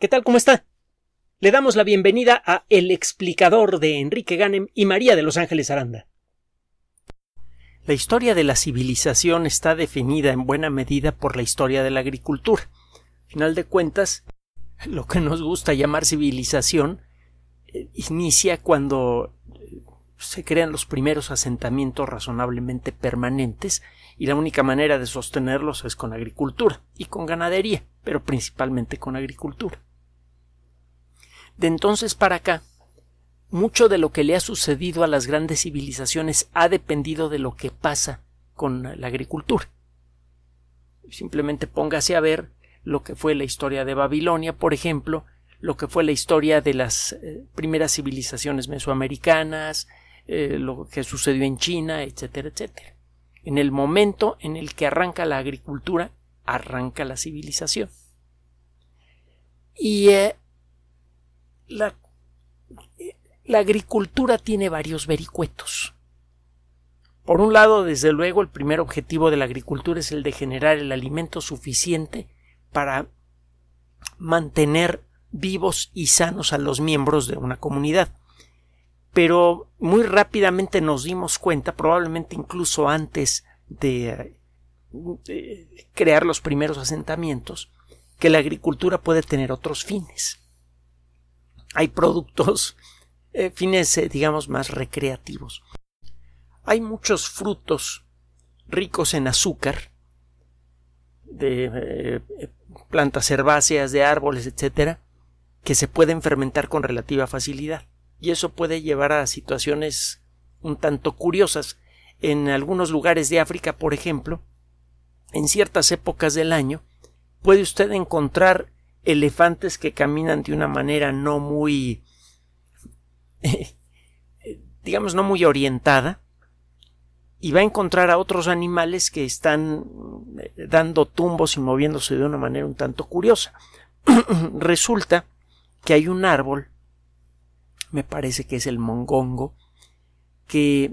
¿Qué tal? ¿Cómo está? Le damos la bienvenida a El explicador de Enrique Ganem y María de Los Ángeles Aranda. La historia de la civilización está definida en buena medida por la historia de la agricultura. Al final de cuentas, lo que nos gusta llamar civilización eh, inicia cuando eh, se crean los primeros asentamientos razonablemente permanentes y la única manera de sostenerlos es con agricultura y con ganadería, pero principalmente con agricultura. De entonces para acá, mucho de lo que le ha sucedido a las grandes civilizaciones ha dependido de lo que pasa con la agricultura. Simplemente póngase a ver lo que fue la historia de Babilonia, por ejemplo, lo que fue la historia de las eh, primeras civilizaciones mesoamericanas, eh, lo que sucedió en China, etcétera, etcétera. En el momento en el que arranca la agricultura, arranca la civilización. Y eh, la, agricultura tiene varios vericuetos. Por un lado, desde luego, el primer objetivo de la agricultura es el de generar el alimento suficiente para mantener vivos y sanos a los miembros de una comunidad. Pero muy rápidamente nos dimos cuenta, probablemente incluso antes de eh, crear los primeros asentamientos, que la agricultura puede tener otros fines hay productos eh, fines, eh, digamos, más recreativos. Hay muchos frutos ricos en azúcar, de eh, plantas herbáceas, de árboles, etcétera, que se pueden fermentar con relativa facilidad. Y eso puede llevar a situaciones un tanto curiosas. En algunos lugares de África, por ejemplo, en ciertas épocas del año, puede usted encontrar elefantes que caminan de una manera no muy digamos no muy orientada y va a encontrar a otros animales que están eh, dando tumbos y moviéndose de una manera un tanto curiosa. Resulta que hay un árbol, me parece que es el mongongo, que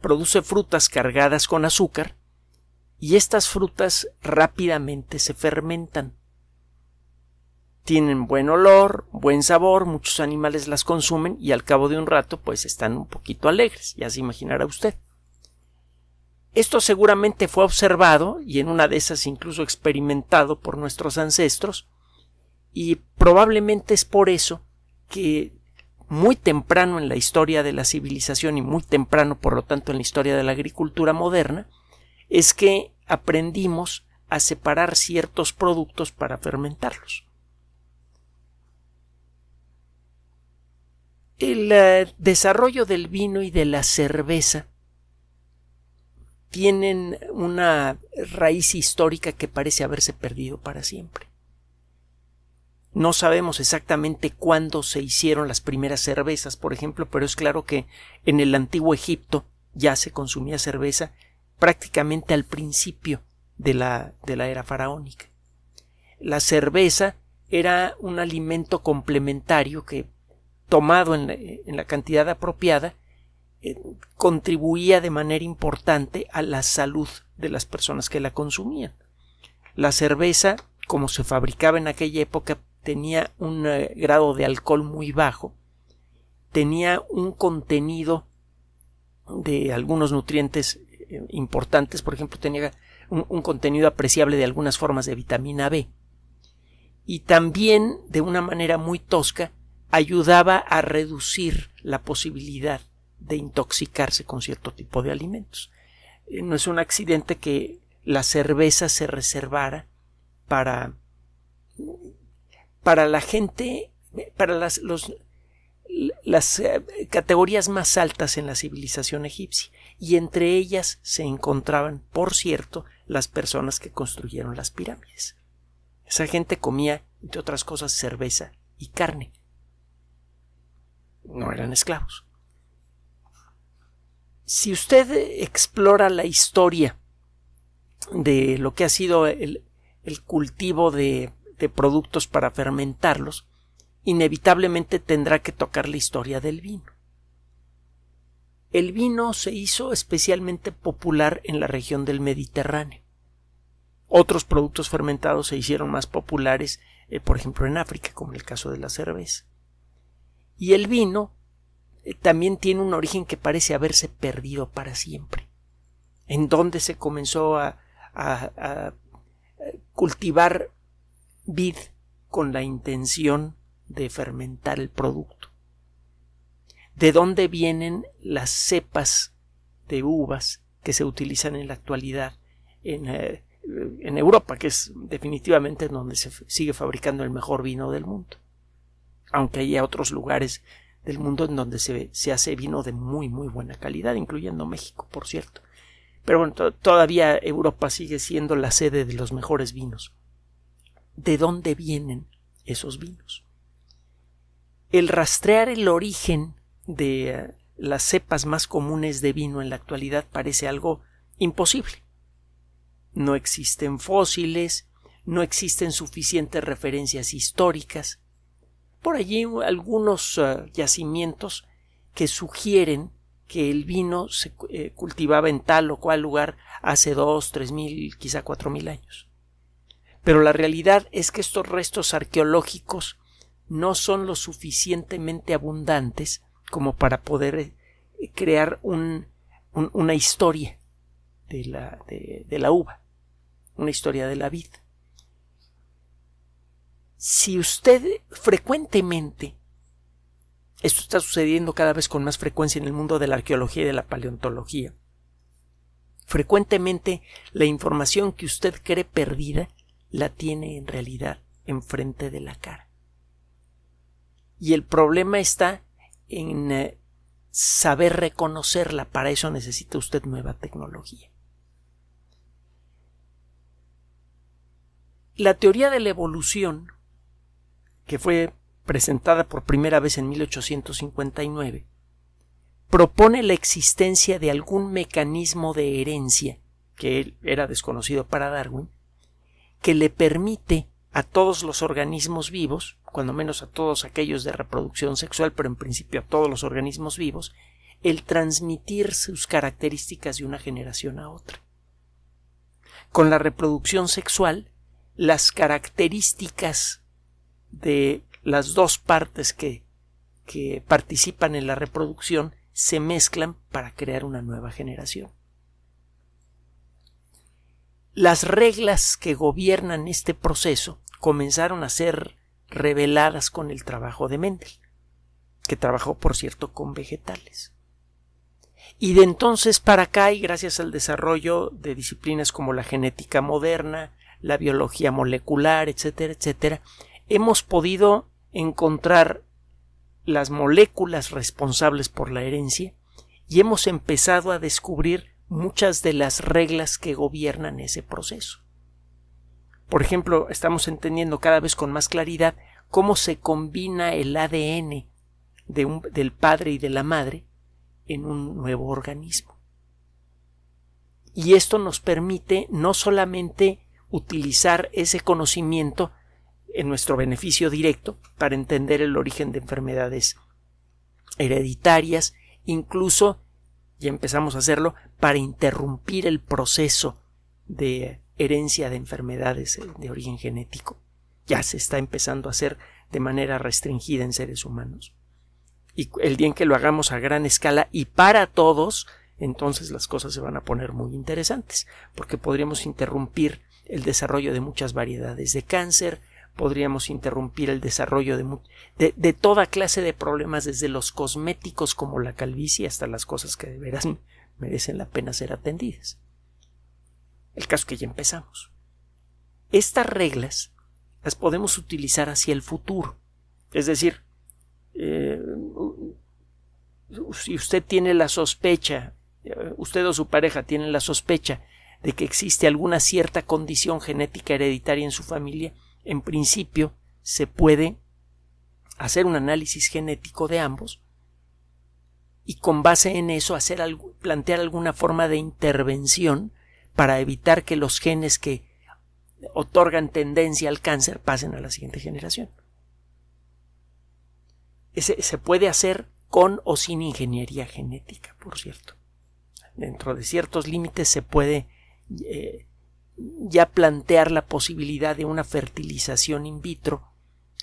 produce frutas cargadas con azúcar y estas frutas rápidamente se fermentan tienen buen olor, buen sabor, muchos animales las consumen y al cabo de un rato pues están un poquito alegres, ya se imaginará usted. Esto seguramente fue observado y en una de esas incluso experimentado por nuestros ancestros y probablemente es por eso que muy temprano en la historia de la civilización y muy temprano por lo tanto en la historia de la agricultura moderna es que aprendimos a separar ciertos productos para fermentarlos. el eh, desarrollo del vino y de la cerveza tienen una raíz histórica que parece haberse perdido para siempre. No sabemos exactamente cuándo se hicieron las primeras cervezas, por ejemplo, pero es claro que en el antiguo Egipto ya se consumía cerveza prácticamente al principio de la, de la era faraónica. La cerveza era un alimento complementario que tomado en la, cantidad apropiada, eh, contribuía de manera importante a la salud de las personas que la consumían. La cerveza, como se fabricaba en aquella época, tenía un eh, grado de alcohol muy bajo, tenía un contenido de algunos nutrientes eh, importantes, por ejemplo, tenía un, contenido apreciable de algunas formas de vitamina B, y también, de una manera muy tosca, ayudaba a reducir la posibilidad de intoxicarse con cierto tipo de alimentos. Eh, no es un accidente que la cerveza se reservara para, para la gente, para las, las eh, categorías más altas en la civilización egipcia, y entre ellas se encontraban, por cierto, las personas que construyeron las pirámides. Esa gente comía, entre otras cosas, cerveza y carne no eran esclavos. Si usted explora la historia de lo que ha sido el, cultivo de, productos para fermentarlos, inevitablemente tendrá que tocar la historia del vino. El vino se hizo especialmente popular en la región del Mediterráneo. Otros productos fermentados se hicieron más populares, eh, por ejemplo, en África, como el caso de la cerveza. Y el vino eh, también tiene un origen que parece haberse perdido para siempre. En dónde se comenzó a, eh, cultivar vid con la intención de fermentar el producto. De dónde vienen las cepas de uvas que se utilizan en la actualidad en eh, Europa, que es definitivamente donde se sigue fabricando el mejor vino del mundo aunque hay otros lugares del mundo en donde se, se hace vino de muy muy buena calidad, incluyendo México, por cierto. Pero bueno, todavía Europa sigue siendo la sede de los mejores vinos. ¿De dónde vienen esos vinos? El rastrear el origen de eh, las cepas más comunes de vino en la actualidad parece algo imposible. No existen fósiles, no existen suficientes referencias históricas, por allí algunos eh, yacimientos que sugieren que el vino se eh, cultivaba en tal o cual lugar hace dos, tres mil, quizá cuatro mil años. Pero la realidad es que estos restos arqueológicos no son lo suficientemente abundantes como para poder eh, crear una historia de la, de la uva, una historia de la vid si usted frecuentemente, esto está sucediendo cada vez con más frecuencia en el mundo de la arqueología y de la paleontología, frecuentemente la información que usted cree perdida la tiene en realidad enfrente de la cara. Y el problema está en eh, saber reconocerla. Para eso necesita usted nueva tecnología. La teoría de la evolución que fue presentada por primera vez en 1859, propone la existencia de algún mecanismo de herencia, que era desconocido para Darwin, que le permite a todos los organismos vivos, cuando menos a todos aquellos de reproducción sexual, pero en principio a todos los organismos vivos, el transmitir sus características de una generación a otra. Con la reproducción sexual, las características de las dos partes que, que participan en la reproducción se mezclan para crear una nueva generación. Las reglas que gobiernan este proceso comenzaron a ser reveladas con el trabajo de Mendel, que trabajó, por cierto, con vegetales. Y de entonces para acá, y gracias al desarrollo de disciplinas como la genética moderna, la biología molecular, etcétera, etcétera, hemos podido encontrar las moléculas responsables por la herencia y hemos empezado a descubrir muchas de las reglas que gobiernan ese proceso. Por ejemplo, estamos entendiendo cada vez con más claridad cómo se combina el ADN del padre y de la madre en un nuevo organismo. Y esto nos permite no solamente utilizar ese conocimiento, en nuestro beneficio directo para entender el origen de enfermedades hereditarias, incluso, ya empezamos a hacerlo, para interrumpir el proceso de herencia de enfermedades de origen genético. Ya se está empezando a hacer de manera restringida en seres humanos. Y el día en que lo hagamos a gran escala y para todos, entonces las cosas se van a poner muy interesantes, porque podríamos interrumpir el desarrollo de muchas variedades de cáncer, podríamos interrumpir el desarrollo de, toda clase de problemas, desde los cosméticos como la calvicie hasta las cosas que de veras merecen la pena ser atendidas. El caso que ya empezamos. Estas reglas las podemos utilizar hacia el futuro. Es decir, eh, si usted tiene la sospecha, eh, usted o su pareja tienen la sospecha de que existe alguna cierta condición genética hereditaria en su familia, en principio se puede hacer un análisis genético de ambos y con base en eso plantear alguna forma de intervención para evitar que los genes que otorgan tendencia al cáncer pasen a la siguiente generación. se puede hacer con o sin ingeniería genética, por cierto. Dentro de ciertos límites se puede eh, ya plantear la posibilidad de una fertilización in vitro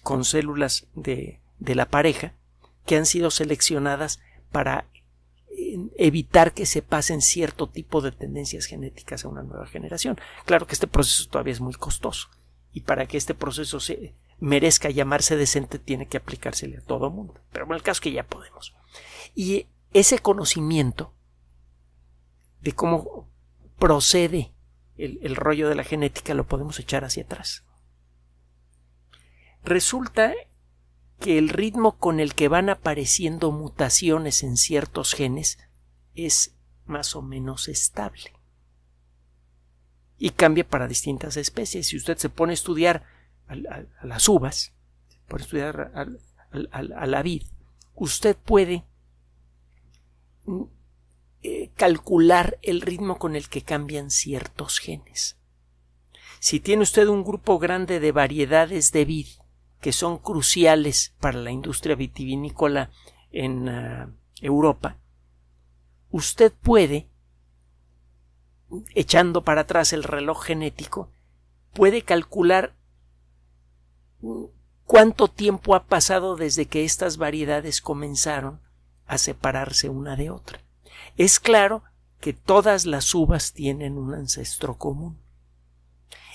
con células de, de la pareja que han sido seleccionadas para eh, evitar que se pasen cierto tipo de tendencias genéticas a una nueva generación. Claro que este proceso todavía es muy costoso y para que este proceso se merezca llamarse decente tiene que aplicársele a todo mundo. Pero en el caso que ya podemos. Y ese conocimiento de cómo procede el, rollo de la genética lo podemos echar hacia atrás. Resulta que el ritmo con el que van apareciendo mutaciones en ciertos genes es más o menos estable. Y cambia para distintas especies. Si usted se pone a estudiar a, las uvas, se a estudiar a la vid, usted puede eh, calcular el ritmo con el que cambian ciertos genes. Si tiene usted un grupo grande de variedades de vid que son cruciales para la industria vitivinícola en ah, Europa, usted puede, echando para atrás el reloj genético, puede calcular mm, cuánto tiempo ha pasado desde que estas variedades comenzaron a separarse una de otra. Es claro que todas las uvas tienen un ancestro común.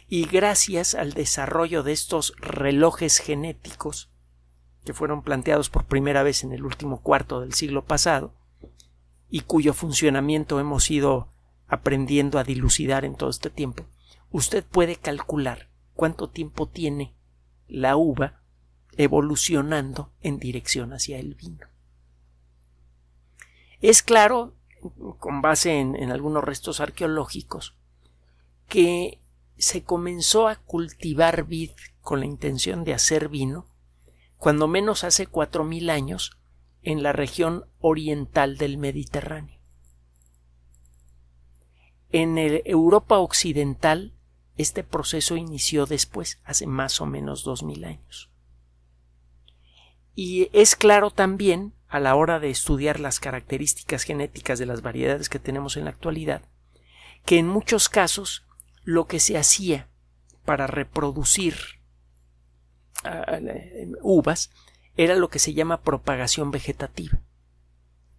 Y gracias al desarrollo de estos relojes genéticos, que fueron planteados por primera vez en el último cuarto del siglo pasado, y cuyo funcionamiento hemos ido aprendiendo a dilucidar en todo este tiempo, usted puede calcular cuánto tiempo tiene la uva evolucionando en dirección hacia el vino. Es claro, con base en, algunos restos arqueológicos, que se comenzó a cultivar vid con la intención de hacer vino, cuando menos hace cuatro años, en la región oriental del Mediterráneo. En Europa occidental, este proceso inició después, hace más o menos dos años. Y es claro también a la hora de estudiar las características genéticas de las variedades que tenemos en la actualidad, que en muchos casos lo que se hacía para reproducir ah, uvas era lo que se llama propagación vegetativa.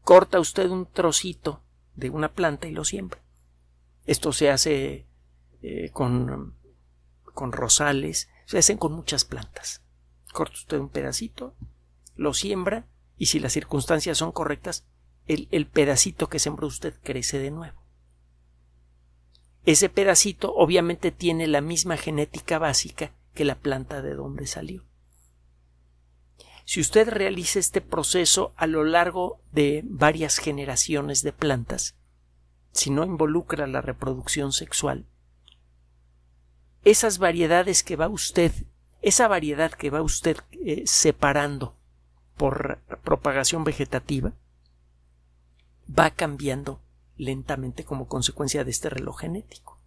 Corta usted un trocito de una planta y lo siembra. Esto se hace eh, con, con rosales, se hacen con muchas plantas. Corta usted un pedacito, lo siembra y si las circunstancias son correctas, el, pedacito que sembró usted crece de nuevo. Ese pedacito obviamente tiene la misma genética básica que la planta de donde salió. Si usted realiza este proceso a lo largo de varias generaciones de plantas, si no involucra la reproducción sexual, esas variedades que va usted, esa variedad que va usted eh, separando por propagación vegetativa va cambiando lentamente como consecuencia de este reloj genético.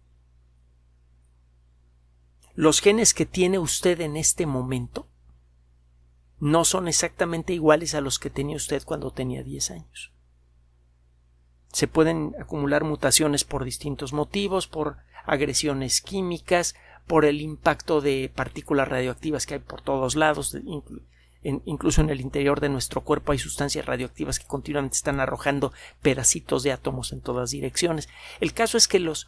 Los genes que tiene usted en este momento no son exactamente iguales a los que tenía usted cuando tenía 10 años. Se pueden acumular mutaciones por distintos motivos, por agresiones químicas, por el impacto de partículas radioactivas que hay por todos lados, incluso en el interior de nuestro cuerpo hay sustancias radioactivas que continuamente están arrojando pedacitos de átomos en todas direcciones. El caso es que los,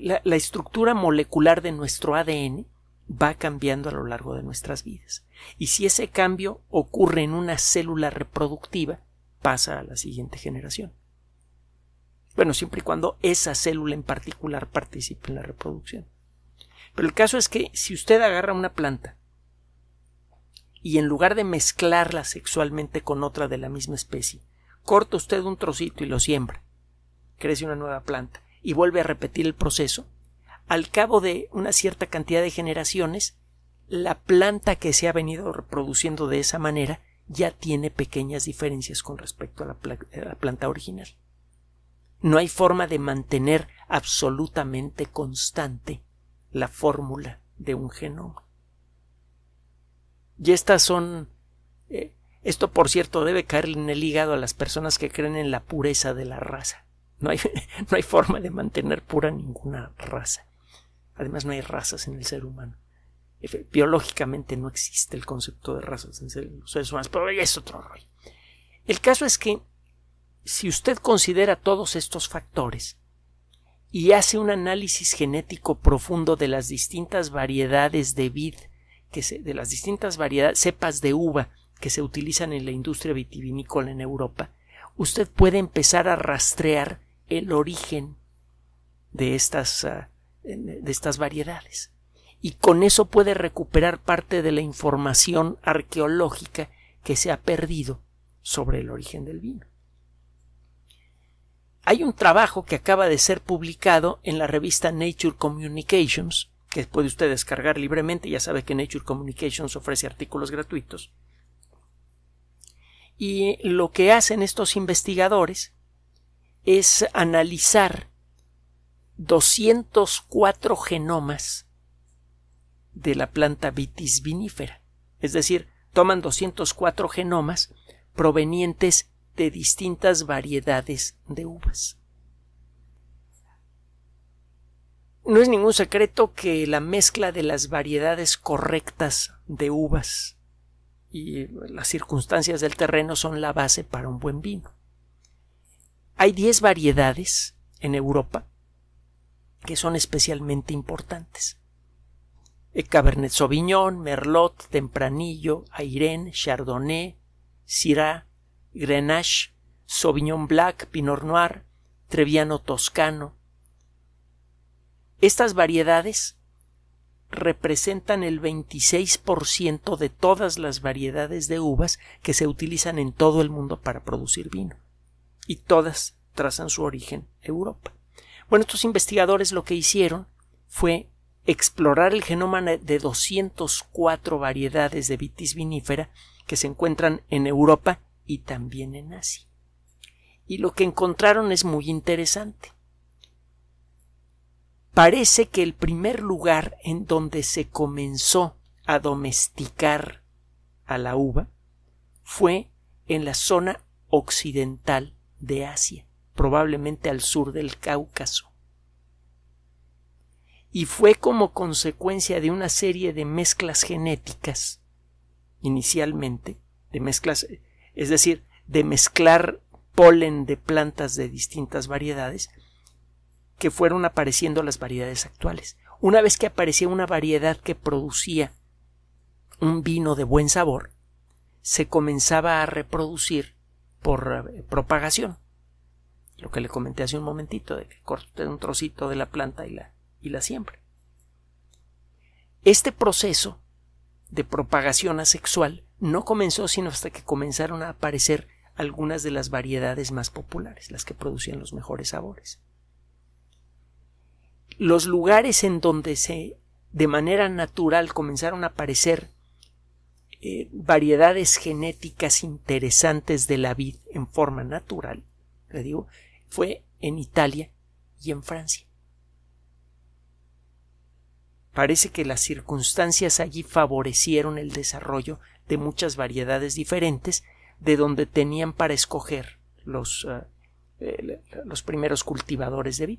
la estructura molecular de nuestro ADN va cambiando a lo largo de nuestras vidas. Y si ese cambio ocurre en una célula reproductiva, pasa a la siguiente generación. Bueno, siempre y cuando esa célula en particular participe en la reproducción. Pero el caso es que si usted agarra una planta y en lugar de mezclarla sexualmente con otra de la misma especie, corta usted un trocito y lo siembra, crece una nueva planta y vuelve a repetir el proceso, al cabo de una cierta cantidad de generaciones, la planta que se ha venido reproduciendo de esa manera ya tiene pequeñas diferencias con respecto a la, planta original. No hay forma de mantener absolutamente constante la fórmula de un genoma. Y estas son... Eh, esto, por cierto, debe caer en el hígado a las personas que creen en la pureza de la raza. No hay, no hay forma de mantener pura ninguna raza. Además, no hay razas en el ser humano. Biológicamente no existe el concepto de razas en los seres humanos, pero es otro rol. El caso es que si usted considera todos estos factores y hace un análisis genético profundo de las distintas variedades de vid de las distintas variedades, cepas de uva que se utilizan en la industria vitivinícola en Europa, usted puede empezar a rastrear el origen de estas, ah, de estas variedades. Y con eso puede recuperar parte de la información arqueológica que se ha perdido sobre el origen del vino. Hay un trabajo que acaba de ser publicado en la revista Nature Communications que puede usted descargar libremente. Ya sabe que Nature Communications ofrece artículos gratuitos. Y lo que hacen estos investigadores es analizar 204 genomas de la planta vitis vinifera, Es decir, toman 204 genomas provenientes de distintas variedades de uvas. No es ningún secreto que la mezcla de las variedades correctas de uvas y las circunstancias del terreno son la base para un buen vino. Hay 10 variedades en Europa que son especialmente importantes. Eh, Cabernet Sauvignon, Merlot, Tempranillo, Airen, Chardonnay, Syrah, Grenache, Sauvignon Black, Pinot Noir, Treviano Toscano, estas variedades representan el 26% de todas las variedades de uvas que se utilizan en todo el mundo para producir vino. Y todas trazan su origen Europa. Bueno, estos investigadores lo que hicieron fue explorar el genoma de 204 variedades de vitis vinífera que se encuentran en Europa y también en Asia. Y lo que encontraron es muy interesante parece que el primer lugar en donde se comenzó a domesticar a la uva fue en la zona occidental de Asia, probablemente al sur del Cáucaso. Y fue como consecuencia de una serie de mezclas genéticas, inicialmente, de mezclas, es decir, de mezclar polen de plantas de distintas variedades, que fueron apareciendo las variedades actuales. Una vez que aparecía una variedad que producía un vino de buen sabor, se comenzaba a reproducir por eh, propagación. Lo que le comenté hace un momentito, de que corté un trocito de la planta y la, y la Este proceso de propagación asexual no comenzó sino hasta que comenzaron a aparecer algunas de las variedades más populares, las que producían los mejores sabores los lugares en donde se de manera natural comenzaron a aparecer eh, variedades genéticas interesantes de la vid en forma natural, le digo, fue en Italia y en Francia. Parece que las circunstancias allí favorecieron el desarrollo de muchas variedades diferentes de donde tenían para escoger los, eh, eh, los primeros cultivadores de vid.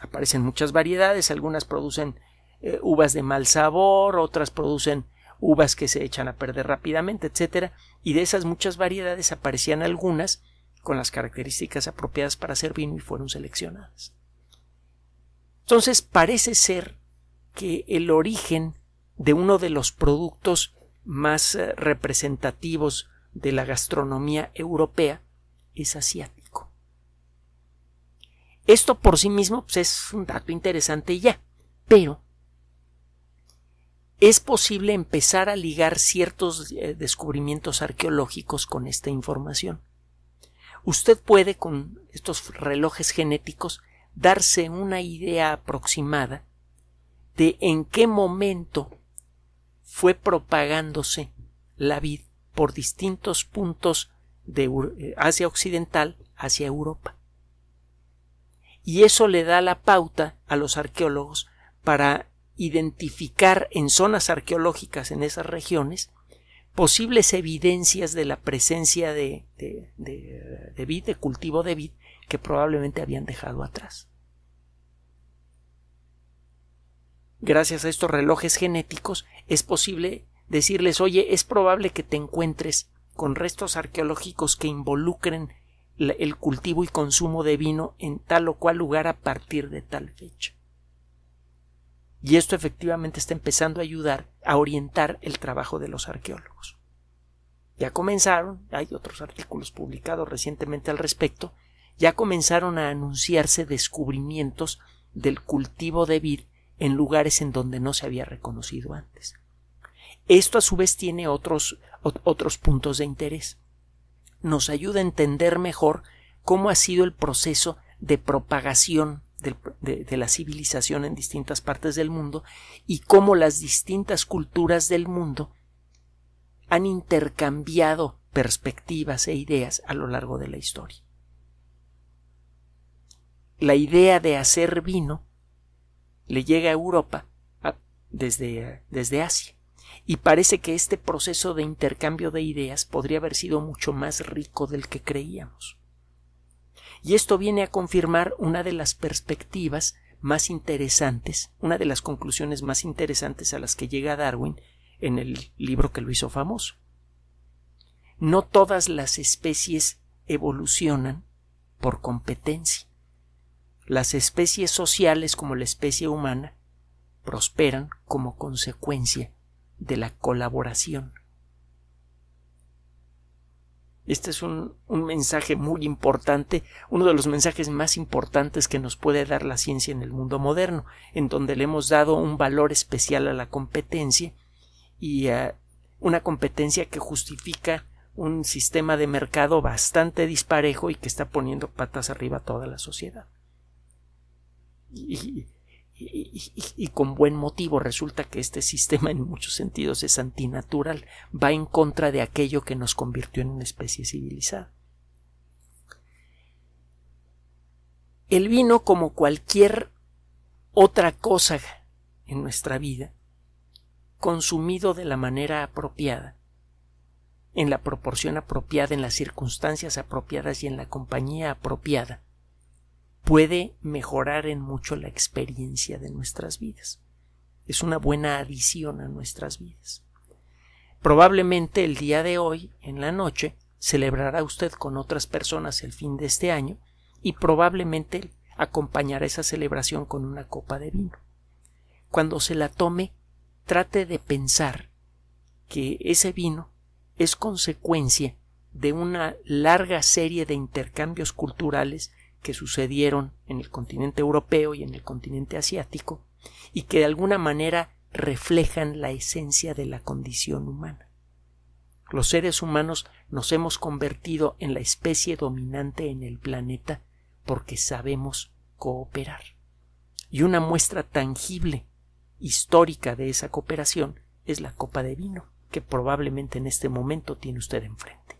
Aparecen muchas variedades, algunas producen eh, uvas de mal sabor, otras producen uvas que se echan a perder rápidamente, etc. Y de esas muchas variedades aparecían algunas con las características apropiadas para hacer vino y fueron seleccionadas. Entonces parece ser que el origen de uno de los productos más eh, representativos de la gastronomía europea es asiático. Esto por sí mismo pues, es un dato interesante ya, pero es posible empezar a ligar ciertos eh, descubrimientos arqueológicos con esta información. Usted puede con estos relojes genéticos darse una idea aproximada de en qué momento fue propagándose la vid por distintos puntos de eh, Asia Occidental hacia Europa y eso le da la pauta a los arqueólogos para identificar en zonas arqueológicas en esas regiones posibles evidencias de la presencia de, vid, de cultivo de vid, que probablemente habían dejado atrás. Gracias a estos relojes genéticos es posible decirles, oye, es probable que te encuentres con restos arqueológicos que involucren el cultivo y consumo de vino en tal o cual lugar a partir de tal fecha. Y esto efectivamente está empezando a ayudar a orientar el trabajo de los arqueólogos. Ya comenzaron, hay otros artículos publicados recientemente al respecto, ya comenzaron a anunciarse descubrimientos del cultivo de vid en lugares en donde no se había reconocido antes. Esto a su vez tiene otros, otros puntos de interés nos ayuda a entender mejor cómo ha sido el proceso de propagación de, la civilización en distintas partes del mundo y cómo las distintas culturas del mundo han intercambiado perspectivas e ideas a lo largo de la historia. La idea de hacer vino le llega a Europa desde, desde Asia y parece que este proceso de intercambio de ideas podría haber sido mucho más rico del que creíamos. Y esto viene a confirmar una de las perspectivas más interesantes, una de las conclusiones más interesantes a las que llega Darwin en el libro que lo hizo famoso. No todas las especies evolucionan por competencia. Las especies sociales como la especie humana prosperan como consecuencia de la colaboración. Este es un, mensaje muy importante, uno de los mensajes más importantes que nos puede dar la ciencia en el mundo moderno, en donde le hemos dado un valor especial a la competencia y a una competencia que justifica un sistema de mercado bastante disparejo y que está poniendo patas arriba a toda la sociedad. Y y, con buen motivo resulta que este sistema en muchos sentidos es antinatural, va en contra de aquello que nos convirtió en una especie civilizada. El vino, como cualquier otra cosa en nuestra vida, consumido de la manera apropiada, en la proporción apropiada, en las circunstancias apropiadas y en la compañía apropiada, puede mejorar en mucho la experiencia de nuestras vidas. Es una buena adición a nuestras vidas. Probablemente el día de hoy, en la noche, celebrará usted con otras personas el fin de este año y probablemente acompañará esa celebración con una copa de vino. Cuando se la tome, trate de pensar que ese vino es consecuencia de una larga serie de intercambios culturales que sucedieron en el continente europeo y en el continente asiático y que de alguna manera reflejan la esencia de la condición humana. Los seres humanos nos hemos convertido en la especie dominante en el planeta porque sabemos cooperar. Y una muestra tangible, histórica de esa cooperación es la copa de vino que probablemente en este momento tiene usted enfrente.